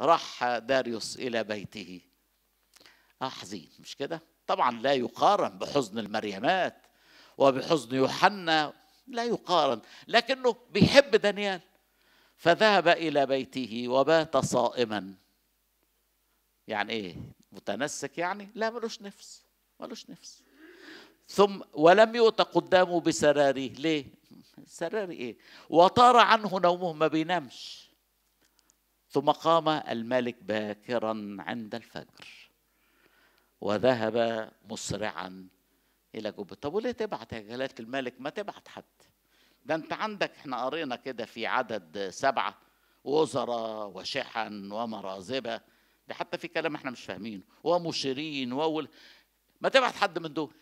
رح داريوس إلى بيته أحزين مش كده طبعا لا يقارن بحزن المريمات وبحزن يوحنا لا يقارن لكنه بيحب دانيال فذهب إلى بيته وبات صائما يعني إيه متنسك يعني لا ملوش نفس ملوش نفس ثم ولم يؤت قدامه بسراري ليه سراري ايه وطار عنه نومه ما بينامش ثم قام الملك باكرا عند الفجر وذهب مسرعا الى جبه طب وليه تبعت يا جلاله الملك ما تبعت حد ده انت عندك احنا قرينا كده في عدد سبعه وزراء وشحن ومرازبه ده حتى في كلام احنا مش فاهمينه ومشيرين وول ما تبعت حد من دول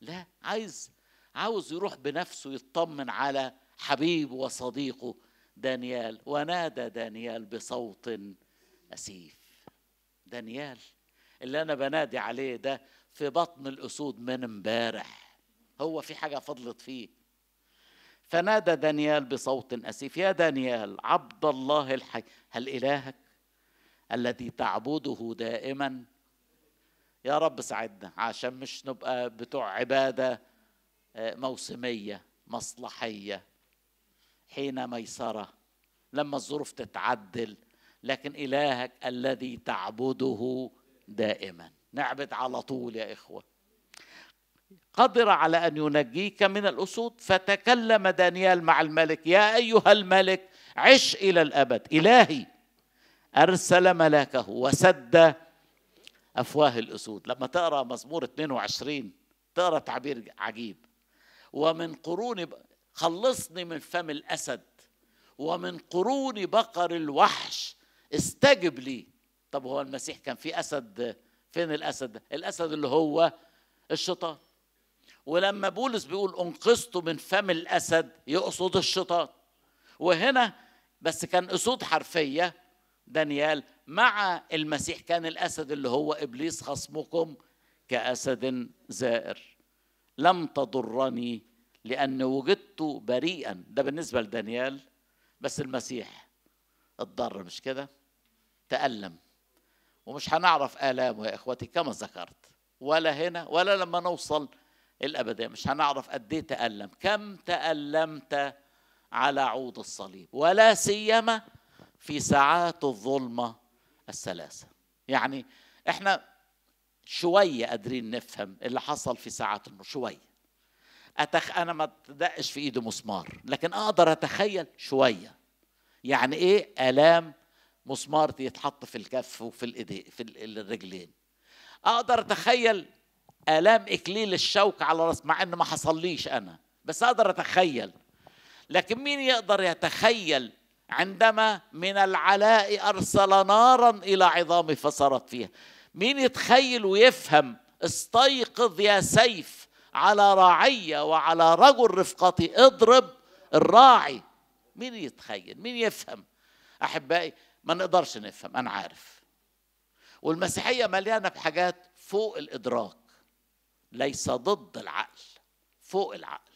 لا عايز عاوز يروح بنفسه يطمن على حبيبه وصديقه دانيال ونادى دانيال بصوت أسيف دانيال اللي أنا بنادي عليه ده في بطن الأسود من امبارح هو في حاجة فضلت فيه فنادى دانيال بصوت أسيف يا دانيال عبد الله الحي هل إلهك الذي تعبده دائما يا رب ساعدنا عشان مش نبقى بتوع عبادة آه، موسمية مصلحية حين ميسرة لما الظروف تتعدل لكن إلهك الذي تعبده دائما نعبد على طول يا إخوة قدر على أن ينجيك من الأسود فتكلم دانيال مع الملك يا أيها الملك عش إلى الأبد إلهي أرسل ملاكه وسد أفواه الأسود لما تقرأ مزمور 22 تقرأ تعبير عجيب ومن قرون خلصني من فم الأسد ومن قرون بقر الوحش استجب لي طب هو المسيح كان في أسد فين الأسد الأسد اللي هو الشيطان ولما بولس بيقول انقذت من فم الأسد يقصد الشيطان وهنا بس كان أسود حرفية دانيال مع المسيح كان الأسد اللي هو إبليس خصمكم كأسد زائر لم تضرني لأن وجدت بريئا ده بالنسبة لدانيال بس المسيح اتضر مش كده تألم ومش هنعرف آلامه يا إخوتي كما ذكرت ولا هنا ولا لما نوصل الأبدية مش هنعرف قد إيه تألم كم تألمت على عود الصليب ولا سيما في ساعات الظلمة الثلاثة يعني إحنا شوية قادرين نفهم اللي حصل في ساعات النور شوية أتخ... أنا ما تدقش في إيدي مسمار لكن أقدر أتخيل شوية يعني إيه آلام مسمار يتحط في الكف وفي الإيدين في الرجلين أقدر أتخيل آلام إكليل الشوك على راس مع إن ما حصليش أنا بس أقدر أتخيل لكن مين يقدر يتخيل عندما من العلاء أرسل نارا إلى عظامي فصارت فيها مين يتخيل ويفهم استيقظ يا سيف على راعية وعلى رجل رفقتي اضرب الراعي مين يتخيل مين يفهم أحبائي ما نقدرش نفهم أنا عارف والمسيحية مليانة بحاجات فوق الإدراك ليس ضد العقل فوق العقل